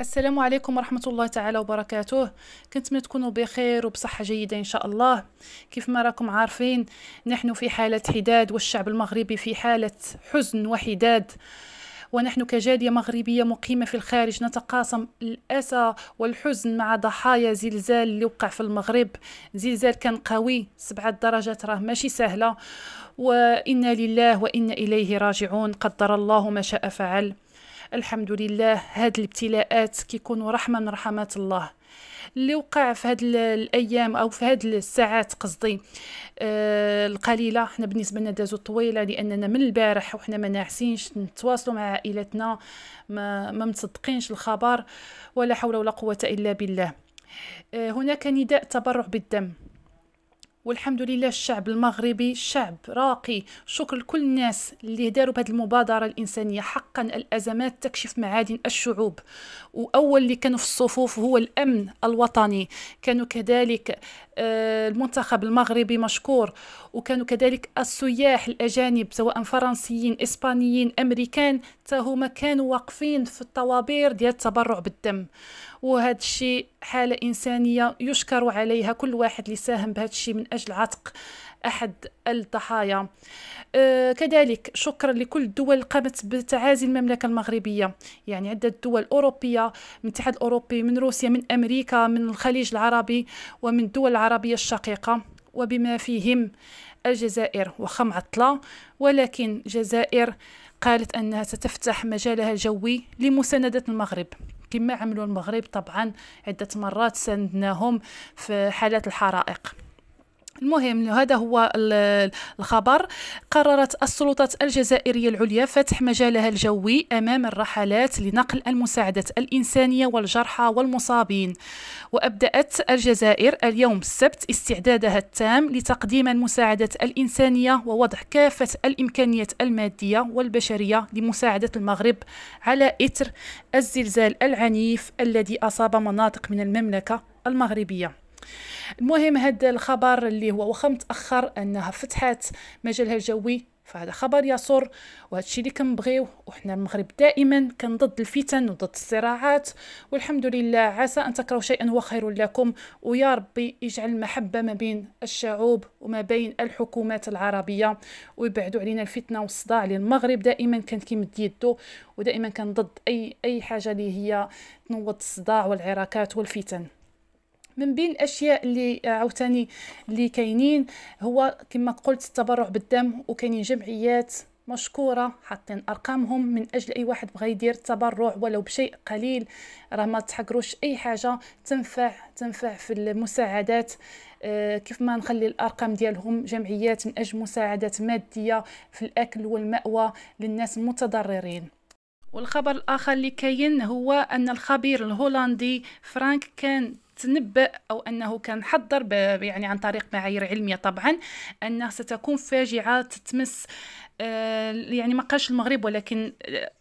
السلام عليكم ورحمة الله تعالى وبركاته كنتمنى تكونوا بخير وبصحة جيدة إن شاء الله كيف ما راكم عارفين نحن في حالة حداد والشعب المغربي في حالة حزن وحداد ونحن كجالية مغربية مقيمة في الخارج نتقاسم الأسى والحزن مع ضحايا زلزال اللي وقع في المغرب زلزال كان قوي سبعة درجات راه ماشي سهلة وإنا لله وإنا إليه راجعون قدر الله ما شاء فعل الحمد لله هاد الابتلاءات كيكونوا رحمه من رحمات الله اللي وقع في هاد الايام او في هاد الساعات قصدي آه القليله حنا بالنسبه لنا دازو طويله لاننا من البارح وحنا ما ناعسينش نتواصلوا مع عائلتنا ما, ما مصدقينش الخبر ولا حول ولا قوه الا بالله آه هناك نداء تبرع بالدم والحمد لله الشعب المغربي شعب راقي شكر لكل الناس اللي داروا بهذه المبادره الانسانيه حقا الازمات تكشف معادن الشعوب واول اللي كانوا في الصفوف هو الامن الوطني كانوا كذلك آه، المنتخب المغربي مشكور وكانوا كذلك السياح الاجانب سواء فرنسيين اسبانيين امريكان تهما كانوا واقفين في الطوابير ديال التبرع بالدم وهذا الشيء حالة إنسانية يشكر عليها كل واحد اللي ساهم بهذا الشيء من أجل عتق أحد الضحايا أه، كذلك شكرا لكل الدول قامت بتعازي المملكة المغربية يعني عدة دول أوروبية من الاتحاد الأوروبي من روسيا من أمريكا من الخليج العربي ومن الدول العربية الشقيقة وبما فيهم الجزائر وخا معطلة ولكن الجزائر قالت أنها ستفتح مجالها الجوي لمساندة المغرب كما عملوا المغرب طبعا عدة مرات ساندناهم في حالات الحرائق المهم هذا هو الخبر قررت السلطات الجزائرية العليا فتح مجالها الجوي أمام الرحلات لنقل المساعدات الإنسانية والجرحى والمصابين وأبدأت الجزائر اليوم السبت استعدادها التام لتقديم المساعدات الإنسانية ووضع كافة الإمكانيات المادية والبشرية لمساعدة المغرب على إثر الزلزال العنيف الذي أصاب مناطق من المملكة المغربية المهم هذا الخبر اللي هو واخا متاخر انها فتحت مجالها الجوي فهذا خبر يسر وهذا الشيء اللي كنبغيو وحنا المغرب دائما كان ضد الفتن وضد الصراعات والحمد لله عسى ان تكرهوا شيئا هو خير لكم ويا ربي يجعل المحبه ما بين الشعوب وما بين الحكومات العربيه ويبعدوا علينا الفتنه والصداع للمغرب دائما كان كيمد يدو ودائما كان ضد اي اي حاجه اللي هي تنوض الصداع والعراكات والفتن من بين الاشياء اللي آه، عاوتاني اللي كاينين هو كما قلت التبرع بالدم وكاينين جمعيات مشكوره حاطين ارقامهم من اجل اي واحد بغى يدير تبرع ولو بشيء قليل راه ما تحقروش اي حاجه تنفع تنفع في المساعدات آه، كيف ما نخلي الارقام ديالهم جمعيات من اجل مساعدات ماديه في الاكل والمأوى للناس المتضررين والخبر الاخر اللي كاين هو ان الخبير الهولندي فرانك كان تنبأ أو أنه كان حضر يعني عن طريق معايير علمية طبعا أنها ستكون فاجعة تتمس آه، يعني ما قالش المغرب ولكن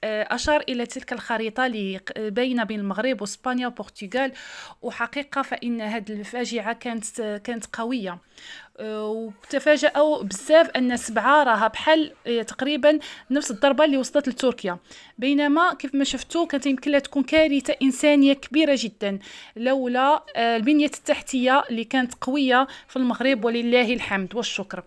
آه، أشار إلى تلك الخريطة اللي باينة بين المغرب وإسبانيا وبرتغال وحقيقة فإن هذه الفاجعة كانت كانت قوية وتفاجأوا بزاف أن سبعة راها بحال آه، تقريبا نفس الضربة اللي وصلت لتركيا بينما كيف ما شفتوا كانت يمكن لها تكون كارثة إنسانية كبيرة جدا لولا آه، البنية التحتية اللي كانت قوية في المغرب ولله الحمد والشكر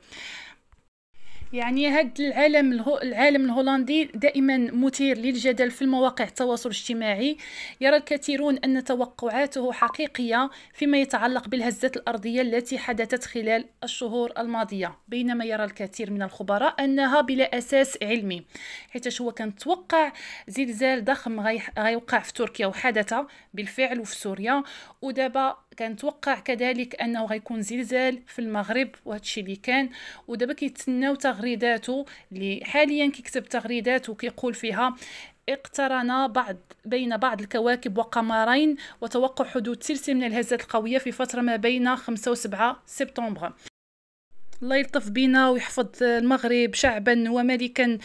يعني هاد العالم الهو العالم الهولندي دائما مثير للجدل في المواقع التواصل الاجتماعي يرى الكثيرون ان توقعاته حقيقيه فيما يتعلق بالهزات الارضيه التي حدثت خلال الشهور الماضيه بينما يرى الكثير من الخبراء انها بلا اساس علمي حيث هو كان توقع زلزال ضخم غيوقع في تركيا وحدث بالفعل وفي سوريا ودابا كنتوقع كذلك انه غيكون زلزال في المغرب وهادشي اللي كان ودابا كيتسناو تغريداته اللي حاليا كيكتب تغريدات وكيقول فيها اقترنا بعض بين بعض الكواكب وقمرين وتوقع حدوث سلسله من الهزات القويه في فتره ما بين 5 و7 سبتمبر الله يلطف بنا ويحفظ المغرب شعبا وملكا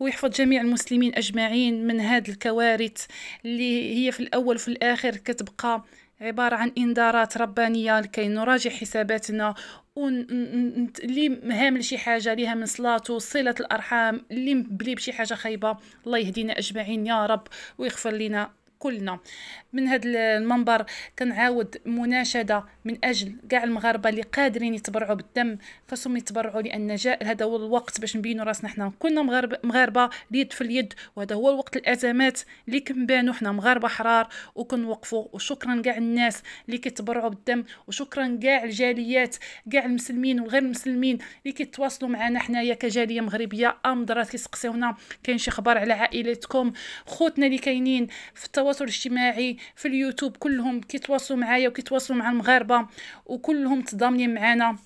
ويحفظ جميع المسلمين اجمعين من هذه الكوارث اللي هي في الاول وفي الاخر كتبقى عبارة عن إنذارات ربانية لكي نراجع حساباتنا اللي مهامل شي حاجه ليها من صلاة صله الارحام اللي مبلي بشي حاجه خايبه الله يهدينا اجمعين يا رب ويغفر لنا كلنا من هذا المنبر كنعاود مناشده من اجل كاع المغاربه اللي قادرين يتبرعوا بالدم خاصهم يتبرعوا لان جاء هذا هو الوقت باش نبينوا راسنا حنا كلنا مغاربه مغاربه اليد في اليد وهذا هو الوقت الازمات اللي كنبانوا حنا مغاربه حرار وكنوقفوا وشكرا كاع الناس اللي كيتبرعوا بالدم وشكرا كاع الجاليات كاع المسلمين وغير المسلمين اللي كيتواصلوا معنا حنايا كجاليه مغربيه امضرات كيسقسيونا كاين شي خبر على عائلتكم خوتنا اللي كاينين في التواصل التواصل الاجتماعي في اليوتيوب كلهم كيتواصلوا معايا وكيتواصلوا مع المغاربه وكلهم تضامنين معانا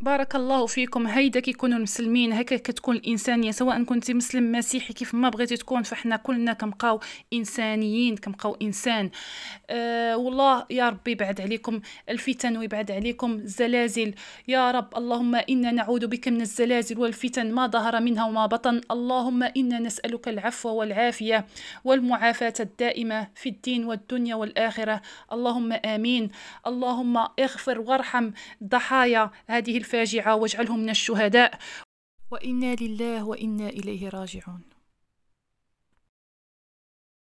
بارك الله فيكم هيدا كي كيكونوا المسلمين هكا كتكون الانسانيه سواء كنتي مسلم مسيحي كيف ما بغيتي تكون فاحنا كلنا كنبقاو انسانيين كنبقاو انسان أه والله يا ربي يبعد عليكم الفتن ويبعد عليكم الزلازل يا رب اللهم انا نعوذ بك من الزلازل والفتن ما ظهر منها وما بطن اللهم انا نسالك العفو والعافيه والمعافاه الدائمه في الدين والدنيا والاخره اللهم امين اللهم اغفر وارحم ضحايا هذه الفاجعة واجعله من الشهداء وإنا لله وإنا إليه راجعون